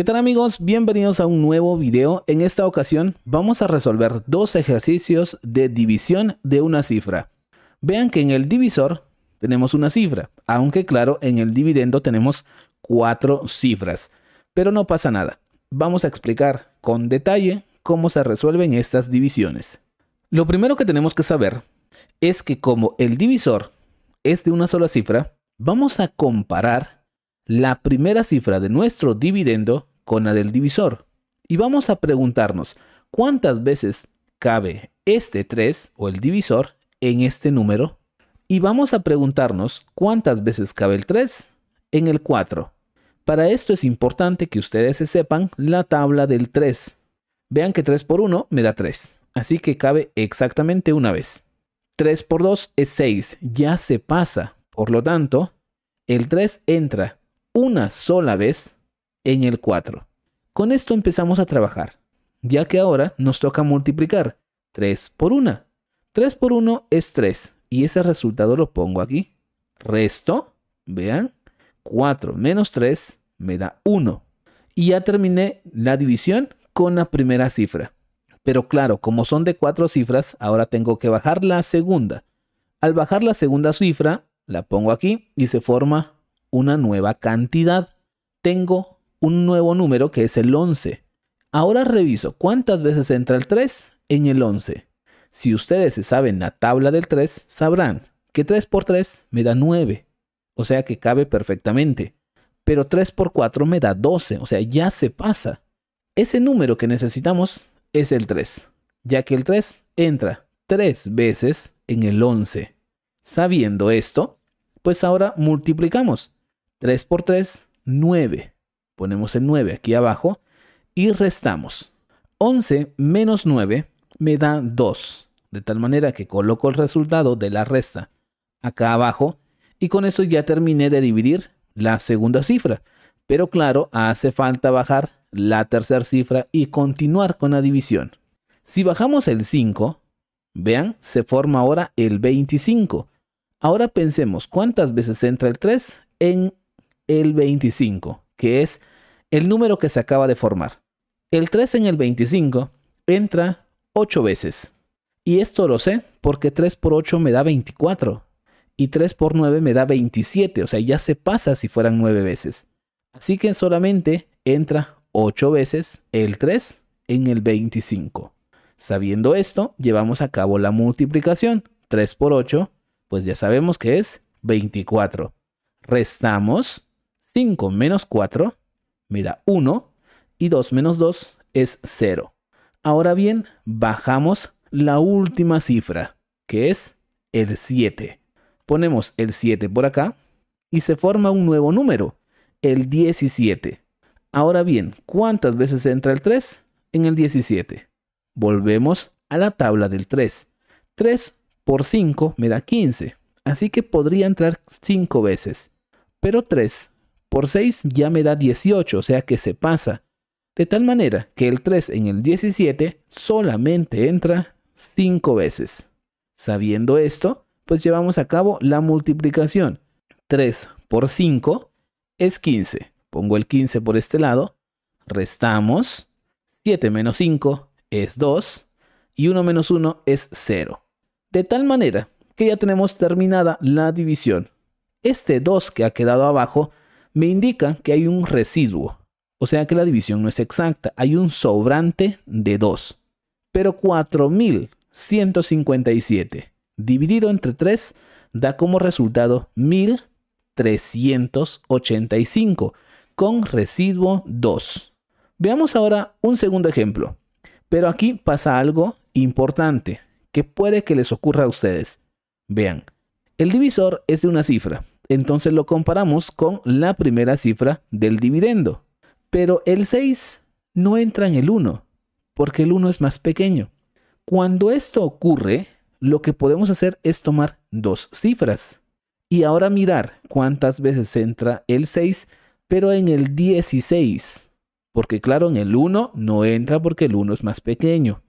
¿Qué tal amigos? Bienvenidos a un nuevo video. En esta ocasión vamos a resolver dos ejercicios de división de una cifra. Vean que en el divisor tenemos una cifra, aunque claro, en el dividendo tenemos cuatro cifras. Pero no pasa nada. Vamos a explicar con detalle cómo se resuelven estas divisiones. Lo primero que tenemos que saber es que como el divisor es de una sola cifra, vamos a comparar la primera cifra de nuestro dividendo con la del divisor. Y vamos a preguntarnos cuántas veces cabe este 3 o el divisor en este número. Y vamos a preguntarnos cuántas veces cabe el 3 en el 4. Para esto es importante que ustedes se sepan la tabla del 3. Vean que 3 por 1 me da 3, así que cabe exactamente una vez. 3 por 2 es 6, ya se pasa. Por lo tanto, el 3 entra una sola vez en el 4. Con esto empezamos a trabajar, ya que ahora nos toca multiplicar 3 por 1. 3 por 1 es 3 y ese resultado lo pongo aquí. Resto, vean, 4 menos 3 me da 1. Y ya terminé la división con la primera cifra. Pero claro, como son de 4 cifras, ahora tengo que bajar la segunda. Al bajar la segunda cifra, la pongo aquí y se forma una nueva cantidad. Tengo un nuevo número que es el 11. Ahora reviso cuántas veces entra el 3 en el 11. Si ustedes se saben la tabla del 3, sabrán que 3 por 3 me da 9, o sea que cabe perfectamente. Pero 3 por 4 me da 12, o sea, ya se pasa. Ese número que necesitamos es el 3, ya que el 3 entra 3 veces en el 11. Sabiendo esto, pues ahora multiplicamos. 3 por 3, 9 ponemos el 9 aquí abajo y restamos. 11 menos 9 me da 2, de tal manera que coloco el resultado de la resta acá abajo y con eso ya terminé de dividir la segunda cifra. Pero claro, hace falta bajar la tercera cifra y continuar con la división. Si bajamos el 5, vean, se forma ahora el 25. Ahora pensemos cuántas veces entra el 3 en el 25, que es el número que se acaba de formar. El 3 en el 25 entra 8 veces. Y esto lo sé porque 3 por 8 me da 24. Y 3 por 9 me da 27. O sea, ya se pasa si fueran 9 veces. Así que solamente entra 8 veces el 3 en el 25. Sabiendo esto, llevamos a cabo la multiplicación. 3 por 8, pues ya sabemos que es 24. Restamos 5 menos 4 me da 1 y 2 menos 2 es 0. Ahora bien, bajamos la última cifra, que es el 7. Ponemos el 7 por acá y se forma un nuevo número, el 17. Ahora bien, ¿cuántas veces entra el 3? En el 17. Volvemos a la tabla del 3. 3 por 5 me da 15, así que podría entrar 5 veces. Pero 3 por 6 ya me da 18, o sea que se pasa. De tal manera que el 3 en el 17 solamente entra 5 veces. Sabiendo esto, pues llevamos a cabo la multiplicación. 3 por 5 es 15. Pongo el 15 por este lado, restamos. 7 menos 5 es 2 y 1 menos 1 es 0. De tal manera que ya tenemos terminada la división. Este 2 que ha quedado abajo me indica que hay un residuo, o sea que la división no es exacta, hay un sobrante de 2. Pero 4157 dividido entre 3 da como resultado 1385 con residuo 2. Veamos ahora un segundo ejemplo, pero aquí pasa algo importante que puede que les ocurra a ustedes. Vean, el divisor es de una cifra, entonces lo comparamos con la primera cifra del dividendo. Pero el 6 no entra en el 1, porque el 1 es más pequeño. Cuando esto ocurre, lo que podemos hacer es tomar dos cifras y ahora mirar cuántas veces entra el 6, pero en el 16. Porque claro, en el 1 no entra porque el 1 es más pequeño.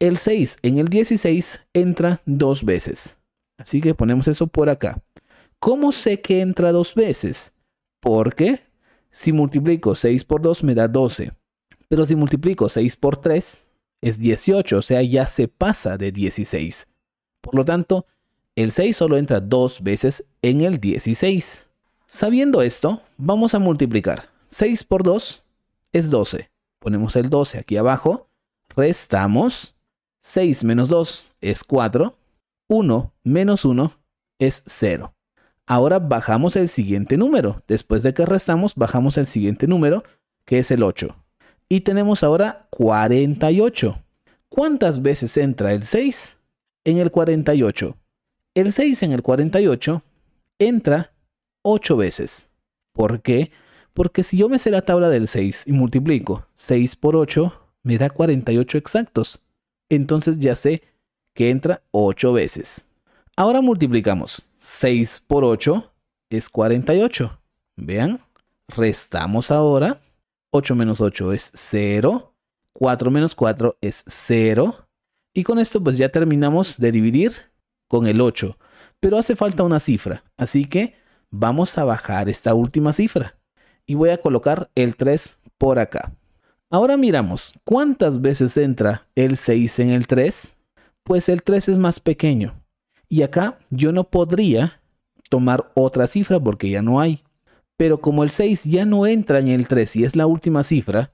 El 6 en el 16 entra dos veces. Así que ponemos eso por acá. ¿Cómo sé que entra dos veces? Porque si multiplico 6 por 2 me da 12. Pero si multiplico 6 por 3 es 18, o sea, ya se pasa de 16. Por lo tanto, el 6 solo entra dos veces en el 16. Sabiendo esto, vamos a multiplicar. 6 por 2 es 12. Ponemos el 12 aquí abajo. Restamos. 6 menos 2 es 4. 1 menos 1 es 0. Ahora bajamos el siguiente número. Después de que restamos, bajamos el siguiente número, que es el 8. Y tenemos ahora 48. ¿Cuántas veces entra el 6 en el 48? El 6 en el 48 entra 8 veces. ¿Por qué? Porque si yo me sé la tabla del 6 y multiplico 6 por 8, me da 48 exactos. Entonces ya sé que entra 8 veces. Ahora multiplicamos 6 por 8 es 48. Vean, restamos ahora. 8 menos 8 es 0. 4 menos 4 es 0. Y con esto pues ya terminamos de dividir con el 8. Pero hace falta una cifra. Así que vamos a bajar esta última cifra. Y voy a colocar el 3 por acá. Ahora miramos, ¿cuántas veces entra el 6 en el 3? Pues el 3 es más pequeño. Y acá yo no podría tomar otra cifra porque ya no hay. Pero como el 6 ya no entra en el 3 y es la última cifra,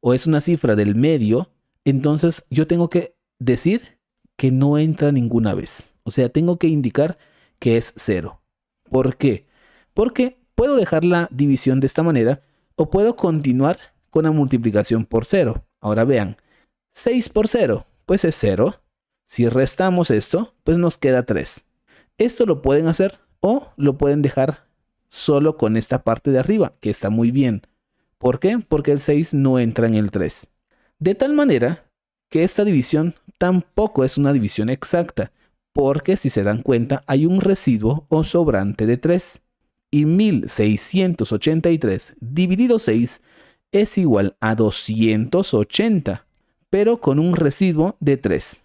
o es una cifra del medio, entonces yo tengo que decir que no entra ninguna vez. O sea, tengo que indicar que es 0. ¿Por qué? Porque puedo dejar la división de esta manera o puedo continuar con la multiplicación por 0. Ahora vean, 6 por 0, pues es 0. Si restamos esto, pues nos queda 3. Esto lo pueden hacer o lo pueden dejar solo con esta parte de arriba, que está muy bien. ¿Por qué? Porque el 6 no entra en el 3. De tal manera que esta división tampoco es una división exacta, porque si se dan cuenta hay un residuo o sobrante de 3. Y 1683 dividido 6 es igual a 280, pero con un residuo de 3.